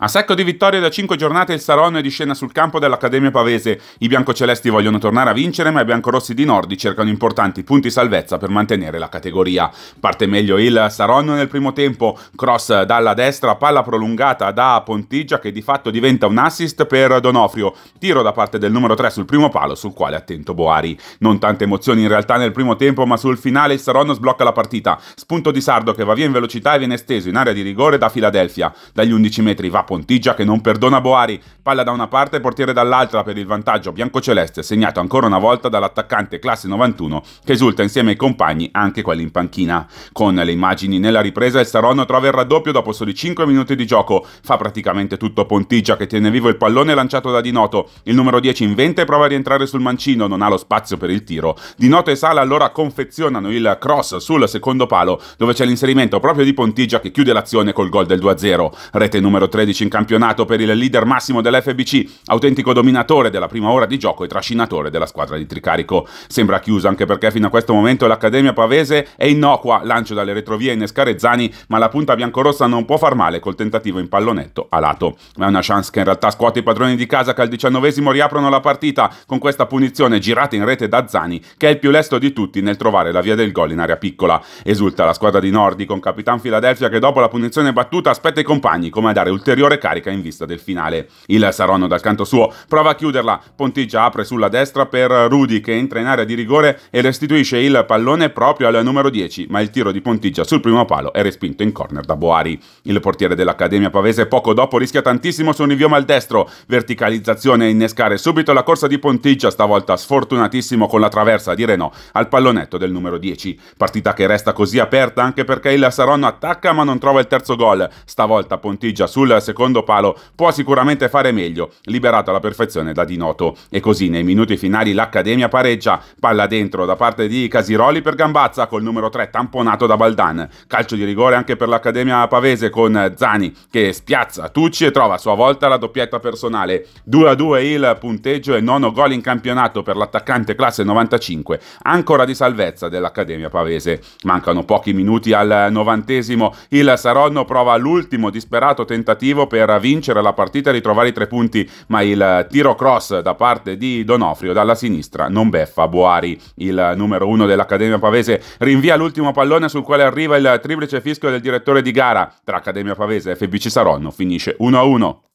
A secco di vittorie da 5 giornate il Saronno è di scena sul campo dell'Accademia Pavese. I biancocelesti vogliono tornare a vincere, ma i biancorossi di Nordi cercano importanti punti salvezza per mantenere la categoria. Parte meglio il Saronno nel primo tempo, cross dalla destra, palla prolungata da Pontigia che di fatto diventa un assist per Donofrio, tiro da parte del numero 3 sul primo palo sul quale attento Boari. Non tante emozioni in realtà nel primo tempo, ma sul finale il Saronno sblocca la partita. Spunto di Sardo che va via in velocità e viene esteso in area di rigore da Filadelfia. Dagli 11 metri va Pontigia che non perdona Boari, palla da una parte e portiere dall'altra per il vantaggio biancoceleste segnato ancora una volta dall'attaccante classe 91 che esulta insieme ai compagni, anche quelli in panchina. Con le immagini nella ripresa il Saronno trova il raddoppio dopo soli 5 minuti di gioco, fa praticamente tutto Pontigia che tiene vivo il pallone lanciato da Di Noto, il numero 10 inventa e prova a rientrare sul mancino, non ha lo spazio per il tiro. Di Noto e Sala allora confezionano il cross sul secondo palo dove c'è l'inserimento proprio di Pontigia che chiude l'azione col gol del 2-0, rete numero 13 11 in campionato per il leader massimo dell'FBC, autentico dominatore della prima ora di gioco e trascinatore della squadra di Tricarico. Sembra chiusa anche perché fino a questo momento l'Accademia Pavese è innocua, lancio dalle retrovie in Scarezzani, ma la punta biancorossa non può far male col tentativo in pallonetto a lato. Ma è una chance che in realtà scuote i padroni di casa che al diciannovesimo riaprono la partita con questa punizione girata in rete da Zani, che è il più lesto di tutti nel trovare la via del gol in area piccola. Esulta la squadra di Nordi con capitan Filadelfia che dopo la punizione battuta aspetta i compagni come a dare ulteriori lo recarica in vista del finale. Il Saronno dal canto suo prova a chiuderla, Pontigia apre sulla destra per Rudi che entra in area di rigore e restituisce il pallone proprio al numero 10, ma il tiro di Pontigia sul primo palo è respinto in corner da Boari. Il portiere dell'Accademia Pavese poco dopo rischia tantissimo su un invio maldestro, verticalizzazione e innescare subito la corsa di Pontigia, stavolta sfortunatissimo con la traversa di Renault al pallonetto del numero 10. Partita che resta così aperta anche perché il Saronno attacca ma non trova il terzo gol, stavolta Pontigia sul secondo secondo palo, può sicuramente fare meglio, liberato alla perfezione da Di Noto. E così nei minuti finali l'Accademia pareggia, palla dentro da parte di Casiroli per Gambazza col numero 3 tamponato da Baldan, calcio di rigore anche per l'Accademia Pavese con Zani che spiazza Tucci e trova a sua volta la doppietta personale. 2-2 il punteggio e nono gol in campionato per l'attaccante classe 95, ancora di salvezza dell'Accademia Pavese. Mancano pochi minuti al novantesimo, il Saronno prova l'ultimo disperato tentativo per vincere la partita e ritrovare i tre punti, ma il tiro cross da parte di Donofrio dalla sinistra non beffa Boari, il numero uno dell'Accademia Pavese, rinvia l'ultimo pallone sul quale arriva il triplice fischio del direttore di gara tra Accademia Pavese e FBC Saronno, finisce 1-1.